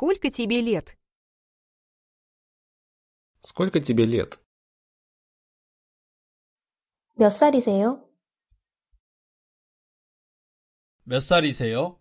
Сколько тебе лет? Сколько тебе лет? 몇 살이세요? 몇